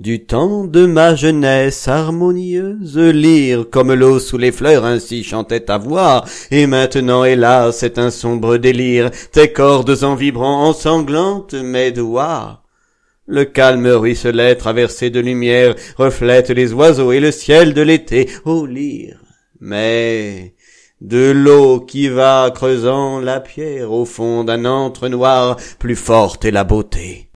Du temps de ma jeunesse harmonieuse, lire comme l'eau sous les fleurs, ainsi chantait ta voix. Et maintenant, hélas, c'est un sombre délire, tes cordes en vibrant ensanglantes mes doigts. Le calme ruisselet traversé de lumière reflète les oiseaux et le ciel de l'été, ô lyre. Mais, de l'eau qui va creusant la pierre au fond d'un antre noir, plus forte est la beauté.